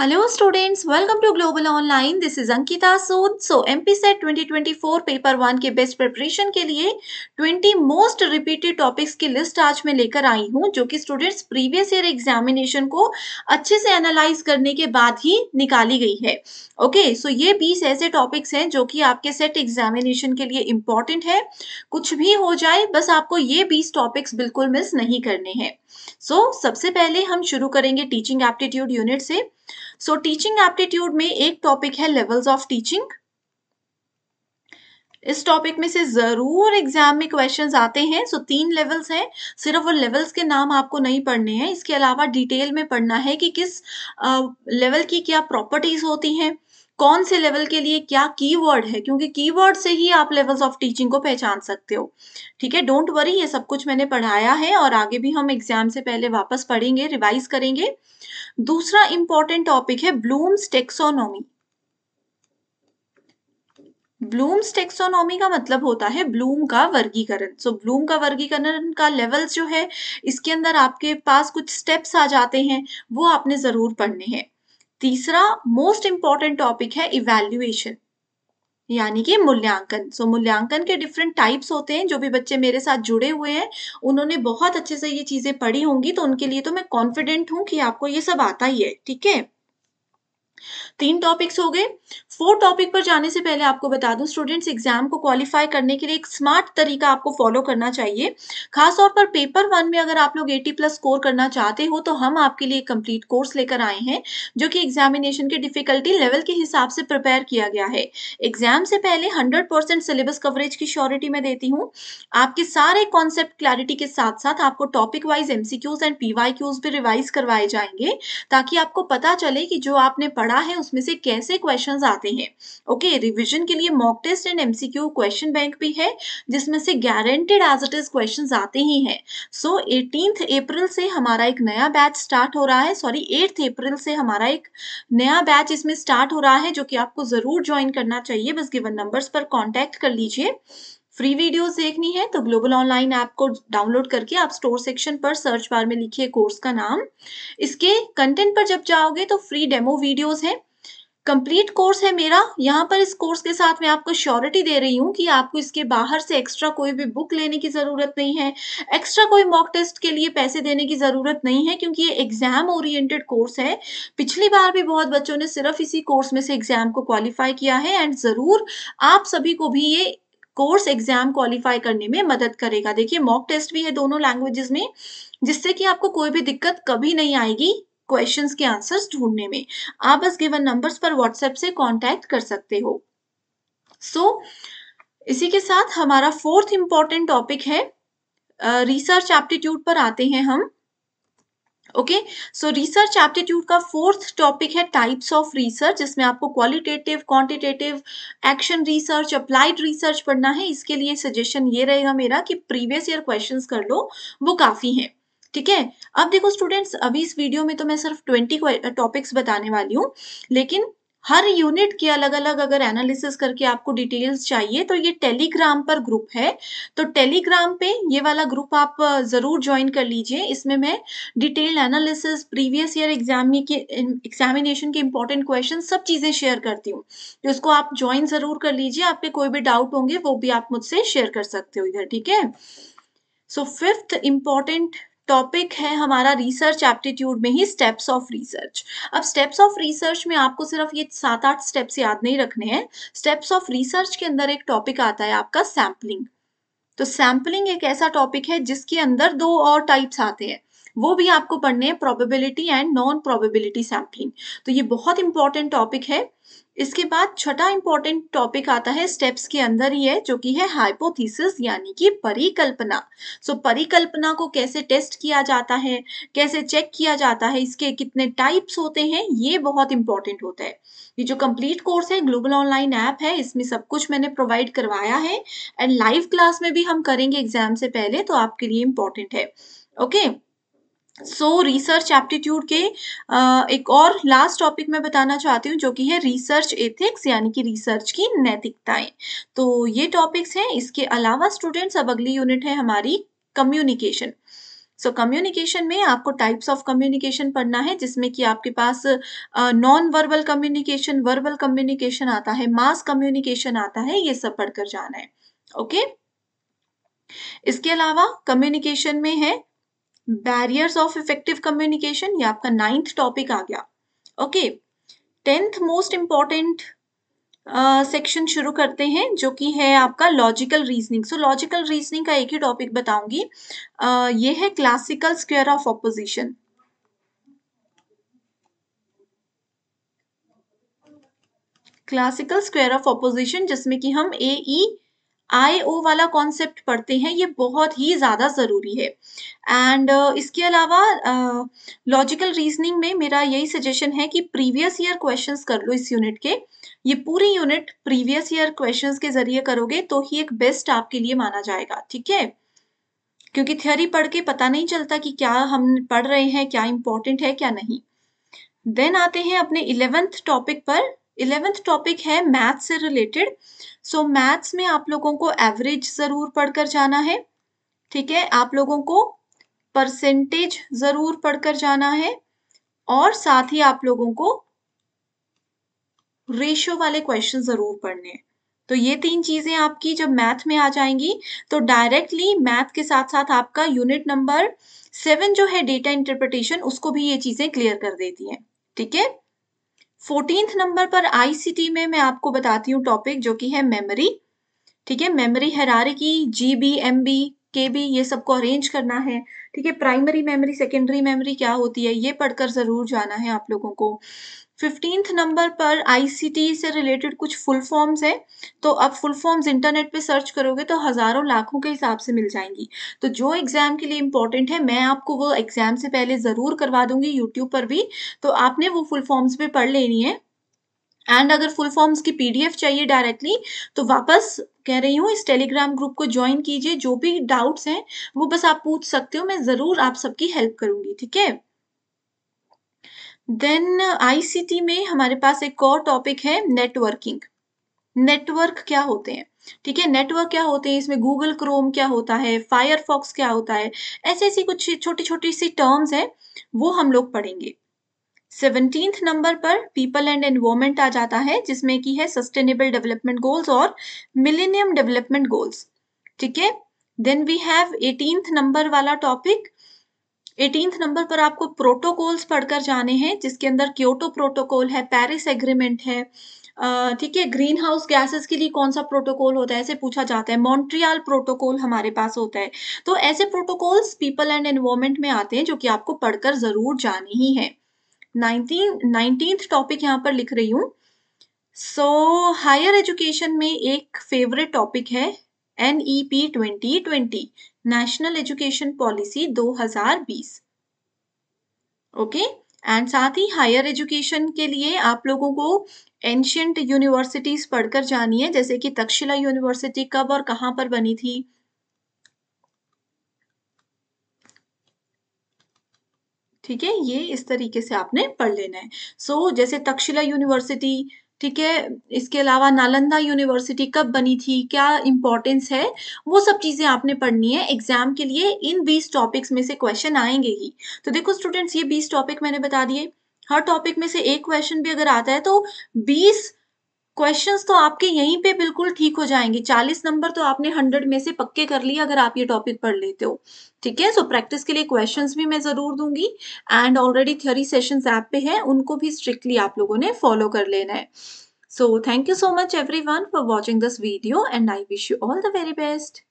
To global online this is Ankita This so M P SET twenty twenty 2024 paper one के best preparation के लिए 20 most repeated topics की list आज मैं लेकर आई हूँ जो कि स्टूडेंट्स प्रीवियस ईयर एग्जामिनेशन को अच्छे से एनालाइज करने के बाद ही निकाली गई है ओके okay, सो so ये 20 ऐसे टॉपिक्स हैं जो कि आपके सेट एग्जामिनेशन के लिए इम्पॉर्टेंट है कुछ भी हो जाए बस आपको ये 20 टॉपिक्स बिल्कुल मिस नहीं करने हैं सो so, सबसे पहले हम शुरू करेंगे टीचिंग एप्टीट्यूड यूनिट से सो टीचिंग एप्टीट्यूड में एक टॉपिक है लेवल्स ऑफ टीचिंग इस टॉपिक में से जरूर एग्जाम में क्वेश्चंस आते हैं सो so, तीन लेवल्स हैं सिर्फ वो लेवल्स के नाम आपको नहीं पढ़ने हैं इसके अलावा डिटेल में पढ़ना है कि किस लेवल की क्या प्रॉपर्टीज होती हैं कौन से लेवल के लिए क्या कीवर्ड है क्योंकि कीवर्ड से ही आप लेवल्स ऑफ टीचिंग को पहचान सकते हो ठीक है डोंट वरी ये सब कुछ मैंने पढ़ाया है और आगे भी हम एग्जाम से पहले वापस पढ़ेंगे रिवाइज करेंगे दूसरा इंपॉर्टेंट टॉपिक है ब्लूम्स टेक्सोनॉमी ब्लूम्स टेक्सोनॉमी का मतलब होता है ब्लूम का वर्गीकरण सो so, ब्लूम का वर्गीकरण का लेवल्स जो है इसके अंदर आपके पास कुछ स्टेप्स आ जाते हैं वो आपने ज़रूर पढ़ने हैं तीसरा मोस्ट इंपॉर्टेंट टॉपिक है इवेल्युएशन यानी कि मूल्यांकन सो so, मूल्यांकन के डिफरेंट टाइप्स होते हैं जो भी बच्चे मेरे साथ जुड़े हुए हैं उन्होंने बहुत अच्छे से ये चीजें पढ़ी होंगी तो उनके लिए तो मैं कॉन्फिडेंट हूं कि आपको ये सब आता ही है ठीक है तीन टॉपिक्स हो गए फोर टॉपिक पर जाने से पहले आपको बता दूं स्टूडेंट्स एग्जाम को क्वालिफाई करने के लिए एक स्मार्ट तरीका आपको फॉलो करना चाहिए खासतौर पर पेपर वन में अगर आप लोग 80 प्लस स्कोर करना चाहते हो तो हम आपके लिए कंप्लीट कोर्स लेकर आए हैं जो कि एग्जामिनेशन के डिफिकल्टी लेवल के हिसाब से प्रिपेयर किया गया है एग्जाम से पहले हंड्रेड सिलेबस कवरेज की श्योरिटी मैं देती हूँ आपके सारे कॉन्सेप्ट क्लैरिटी के साथ साथ आपको topic wise MCQs and P भी रिवाइज करवाए जाएंगे ताकि आपको पता चले कि जो आपने पढ़ा है उसमें से कैसे क्वेश्चन आते हैं ओके okay, रिविजन के लिए mock test and MCQ question bank भी है जिसमें से guaranteed as it is question आते ही हैं सो एटीनथ अप्रैल से हमारा एक नया बैच स्टार्ट हो रहा है सॉरी एट्थ अप्रैल से हमारा एक नया बैच इसमें स्टार्ट हो रहा है जो कि आपको जरूर ज्वाइन करना चाहिए बस गिवन नंबर्स पर कॉन्टैक्ट कर लीजिए फ्री वीडियोस देखनी है तो ग्लोबल ऑनलाइन ऐप को डाउनलोड करके आप स्टोर सेक्शन पर सर्च बार में लिखिए कोर्स का नाम इसके कंटेंट पर जब जाओगे तो फ्री डेमो वीडियोस हैं कंप्लीट कोर्स है मेरा यहाँ पर इस कोर्स के साथ मैं आपको श्योरिटी दे रही हूँ कि आपको इसके बाहर से एक्स्ट्रा कोई भी बुक लेने की ज़रूरत नहीं है एक्स्ट्रा कोई मॉक टेस्ट के लिए पैसे देने की ज़रूरत नहीं है क्योंकि ये एग्ज़ाम ओरिएंटेड कोर्स है पिछली बार भी बहुत बच्चों ने सिर्फ इसी कोर्स में से एग्ज़ाम को क्वालिफाई किया है एंड ज़रूर आप सभी को भी ये कोर्स एग्जाम क्वालिफाई करने में मदद करेगा देखिए मॉक टेस्ट भी है दोनों लैंग्वेजेस में जिससे कि आपको कोई भी दिक्कत कभी नहीं आएगी क्वेश्चंस के आंसर्स ढूंढने में आप बस गिवन नंबर्स पर व्हाट्सएप से कांटेक्ट कर सकते हो सो so, इसी के साथ हमारा फोर्थ इंपॉर्टेंट टॉपिक है रिसर्च एप्टीट्यूड पर आते हैं हम ओके सो रिसर्च एप्टीट्यूड का फोर्थ टॉपिक है टाइप्स ऑफ रिसर्च जिसमें आपको qualitative quantitative action research applied research पढ़ना है इसके लिए सजेशन ये रहेगा मेरा कि प्रीवियस ईयर क्वेश्चंस कर लो वो काफ़ी है ठीक है अब देखो स्टूडेंट्स अभी इस वीडियो में तो मैं सिर्फ ट्वेंटी टॉपिक्स बताने वाली हूँ लेकिन हर यूनिट के अलग अलग अगर एनालिसिस करके आपको डिटेल्स चाहिए तो ये टेलीग्राम पर ग्रुप है तो टेलीग्राम पे ये वाला ग्रुप आप ज़रूर ज्वाइन कर लीजिए इसमें मैं detailed analysis previous year exam के एग्जामिनेशन के इंपॉर्टेंट क्वेश्चन सब चीज़ें शेयर करती हूँ तो इसको आप ज्वाइन ज़रूर कर लीजिए आपके कोई भी डाउट होंगे वो भी आप मुझसे शेयर कर सकते हो इधर ठीक है सो फिफ्थ इंपॉर्टेंट टॉपिक है हमारा रिसर्च एप्टीट्यूड में ही स्टेप्स ऑफ रिसर्च अब स्टेप्स ऑफ रिसर्च में आपको सिर्फ ये सात आठ स्टेप्स याद नहीं रखने हैं स्टेप्स ऑफ रिसर्च के अंदर एक टॉपिक आता है आपका सैम्पलिंग तो सैम्पलिंग एक ऐसा टॉपिक है जिसके अंदर दो और टाइप्स आते हैं वो भी आपको पढ़ने हैं probability and non probability sampling तो ये बहुत इंपॉर्टेंट टॉपिक है इसके बाद छठा इंपॉर्टेंट टॉपिक आता है स्टेप्स के अंदर ही है जो कि है हाइपोथीसिस यानी कि परिकल्पना सो so, परिकल्पना को कैसे टेस्ट किया जाता है कैसे चेक किया जाता है इसके कितने टाइप्स होते हैं ये बहुत इंपॉर्टेंट होता है ये जो कंप्लीट कोर्स है ग्लोबल ऑनलाइन ऐप है इसमें सब कुछ मैंने प्रोवाइड करवाया है एंड लाइव क्लास में भी हम करेंगे एग्जाम से पहले तो आपके लिए इंपॉर्टेंट है okay okay? So research aptitude के एक और लास्ट टॉपिक मैं बताना चाहती हूँ जो कि है रिसर्च एथिक्स यानी कि रिसर्च की नैतिकताएं तो ये टॉपिक्स हैं इसके अलावा स्टूडेंट्स अब अगली यूनिट है हमारी कम्युनिकेशन सो so, कम्युनिकेशन में आपको टाइप्स ऑफ कम्युनिकेशन पढ़ना है जिसमें कि आपके पास non verbal communication verbal communication आता है मास कम्युनिकेशन आता है ये सब पढ़कर जाना है ओके okay? इसके अलावा कम्युनिकेशन में है बैरियर्स ऑफ इफेक्टिव कम्युनिकेशन ये आपका नाइन्थ टॉपिक आ गया okay tenth most important section शुरू करते हैं जो कि है आपका logical reasoning so logical reasoning का एक ही टॉपिक बताऊंगी uh, ये है classical square of opposition classical square of opposition जिसमें कि हम ए ई e आई ओ वाला कॉन्सेप्ट पढ़ते हैं ये बहुत ही ज़्यादा ज़रूरी है एंड uh, इसके अलावा लॉजिकल uh, रीजनिंग में मेरा यही सजेशन है कि प्रीवियस ईयर क्वेश्चंस कर लो इस यूनिट के ये पूरी यूनिट प्रीवियस ईयर क्वेश्चंस के जरिए करोगे तो ही एक बेस्ट आपके लिए माना जाएगा ठीक है क्योंकि थ्योरी पढ़ के पता नहीं चलता कि क्या हम पढ़ रहे हैं क्या इंपॉर्टेंट है क्या नहीं देन आते हैं अपने इलेवेंथ टॉपिक पर इलेवेंथ टॉपिक है मैथ से रिलेटेड सो मैथ्स में आप लोगों को एवरेज ज़रूर पढ़कर जाना है ठीक है आप लोगों को परसेंटेज ज़रूर पढ़कर जाना है और साथ ही आप लोगों को रेशियो वाले क्वेश्चन ज़रूर पढ़ने हैं तो ये तीन चीज़ें आपकी जब मैथ में आ जाएंगी तो डायरेक्टली मैथ के साथ साथ आपका यूनिट नंबर सेवन जो है डेटा इंटरप्रिटेशन उसको भी ये चीज़ें क्लियर कर देती हैं ठीक है फोर्टीन नंबर पर आईसीटी में मैं आपको बताती हूँ टॉपिक जो कि है मेमोरी ठीक है मेमोरी हरारे की G B M B K B ये सबको अरेंज करना है ठीक है प्राइमरी मेमोरी सेकेंडरी मेमोरी क्या होती है ये पढ़कर ज़रूर जाना है आप लोगों को फिफ्टींथ नंबर पर आईसीटी से रिलेटेड कुछ फुल फॉर्म्स हैं तो अब फुल फॉर्म्स इंटरनेट पे सर्च करोगे तो हज़ारों लाखों के हिसाब से मिल जाएंगी तो जो एग्ज़ाम के लिए इंपॉर्टेंट है मैं आपको वो एग्ज़ाम से पहले ज़रूर करवा दूंगी यूट्यूब पर भी तो आपने वो फुल फॉर्म्स भी पढ़ लेनी है एंड अगर फुल फॉर्म्स की पीडीएफ चाहिए डायरेक्टली तो वापस कह रही हूँ इस टेलीग्राम ग्रुप को ज्वाइन कीजिए जो भी डाउट्स हैं वो बस आप पूछ सकते हो मैं ज़रूर आप सबकी हेल्प करूँगी ठीक है देन आईसीटी uh, में हमारे पास एक और टॉपिक है नेटवर्किंग नेटवर्क क्या होते हैं ठीक है नेटवर्क क्या होते हैं इसमें गूगल क्रोम क्या होता है फायरफॉक्स क्या होता है ऐसे ऐसी कुछ छोटी छोटी सी टर्म्स हैं वो हम लोग पढ़ेंगे सेवनटींथ नंबर पर पीपल एंड एनवायरमेंट आ जाता है जिसमें की है सस्टेनेबल डेवलपमेंट गोल्स और मिलेनियम डेवलपमेंट गोल्स ठीक है then we have eighteen number वाला टॉपिक एटीनथ नंबर पर आपको प्रोटोकॉल्स पढ़कर जाने हैं जिसके अंदर क्योटो प्रोटोकॉल है पेरिस एग्रीमेंट है ठीक है ग्रीन हाउस गैसेस के लिए कौन सा प्रोटोकॉल होता है ऐसे पूछा जाता है मॉन्ट्रियल प्रोटोकॉल हमारे पास होता है तो ऐसे प्रोटोकॉल्स पीपल एंड एनवायरमेंट में आते हैं जो कि आपको पढ़कर जरूर जाने ही है नाइनटीन नाइनटीन टॉपिक यहाँ पर लिख रही हूँ सो हायर एजुकेशन में एक फेवरेट टॉपिक है NEP twenty national education policy दो हजार बीस ओके एंड साथ ही हायर एजुकेशन के लिए आप लोगों को एंशियंट यूनिवर्सिटीज पढ़कर जानी है जैसे कि तक्षशिला यूनिवर्सिटी कब और कहां पर बनी थी ठीक है ये इस तरीके से आपने पढ़ लेना है सो so, जैसे तक्षशिला यूनिवर्सिटी ठीक है इसके अलावा नालंदा यूनिवर्सिटी कब बनी थी क्या इंपॉर्टेंस है वो सब चीज़ें आपने पढ़नी है एग्जाम के लिए इन बीस टॉपिक्स में से क्वेश्चन आएंगे ही तो देखो स्टूडेंट्स ये बीस टॉपिक मैंने बता दिए हर टॉपिक में से एक क्वेश्चन भी अगर आता है तो बीस क्वेश्चंस तो आपके यहीं पे बिल्कुल ठीक हो जाएंगे चालीस नंबर तो आपने हंड्रेड में से पक्के कर लिए अगर आप ये टॉपिक पढ़ लेते हो ठीक है सो प्रैक्टिस के लिए क्वेश्चंस भी मैं जरूर दूंगी and already theory sessions app पे है उनको भी स्ट्रिक्टली आप लोगों ने फॉलो कर लेना है so thank you so much every for watching this video and I wish you all the very best